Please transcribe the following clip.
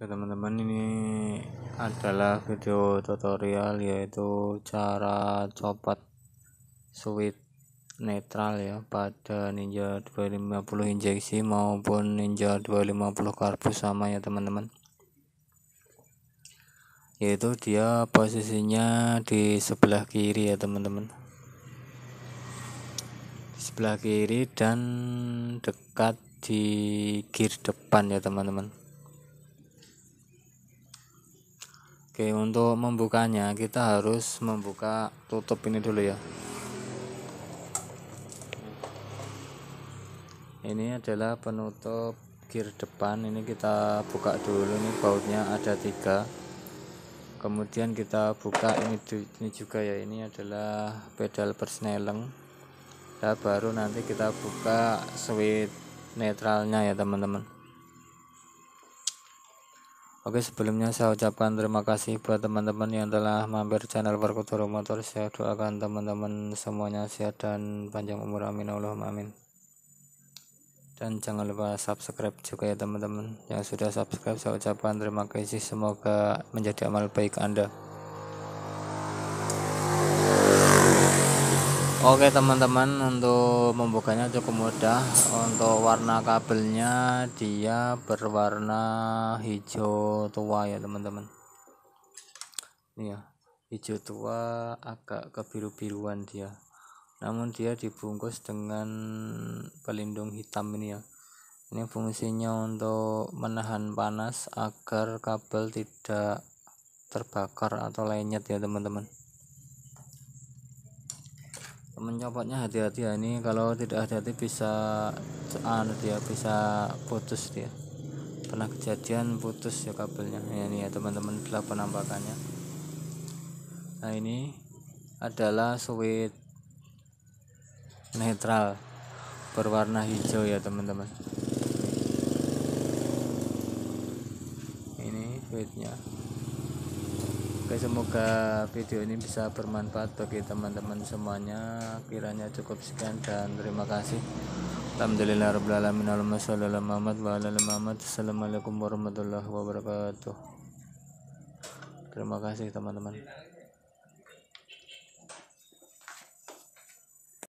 Oke teman-teman ini adalah video tutorial yaitu cara copot switch netral ya pada Ninja 250 injeksi maupun Ninja 250 karbu sama ya teman-teman yaitu dia posisinya di sebelah kiri ya teman-teman di sebelah kiri dan dekat di gear depan ya teman-teman Oke, untuk membukanya kita harus membuka tutup ini dulu ya. Ini adalah penutup gear depan. Ini kita buka dulu nih bautnya ada tiga. Kemudian kita buka ini, ini juga ya. Ini adalah pedal persneleng. Nah, baru nanti kita buka switch netralnya ya teman-teman. Oke sebelumnya saya ucapkan terima kasih buat teman-teman yang telah mampir channel Perkutoro Motor Saya doakan teman-teman semuanya sehat dan panjang umur amin Allahumma amin Dan jangan lupa subscribe juga ya teman-teman Yang sudah subscribe saya ucapkan terima kasih Semoga menjadi amal baik Anda Oke teman-teman untuk membukanya cukup mudah untuk warna kabelnya dia berwarna hijau tua ya teman-teman ini ya hijau tua agak kebiru-biruan dia namun dia dibungkus dengan pelindung hitam ini ya ini fungsinya untuk menahan panas agar kabel tidak terbakar atau lenyet ya teman-teman mencopotnya hati-hati ya ini kalau tidak hati-hati bisa anu dia bisa putus dia pernah kejadian putus ya kabelnya ya ini ya teman-teman telah penampakannya nah ini adalah sweet netral berwarna hijau ya teman-teman ini sweetnya Oke semoga video ini bisa bermanfaat bagi teman-teman semuanya Kiranya cukup sekian dan terima kasih Assalamualaikum warahmatullahi wabarakatuh Terima kasih teman-teman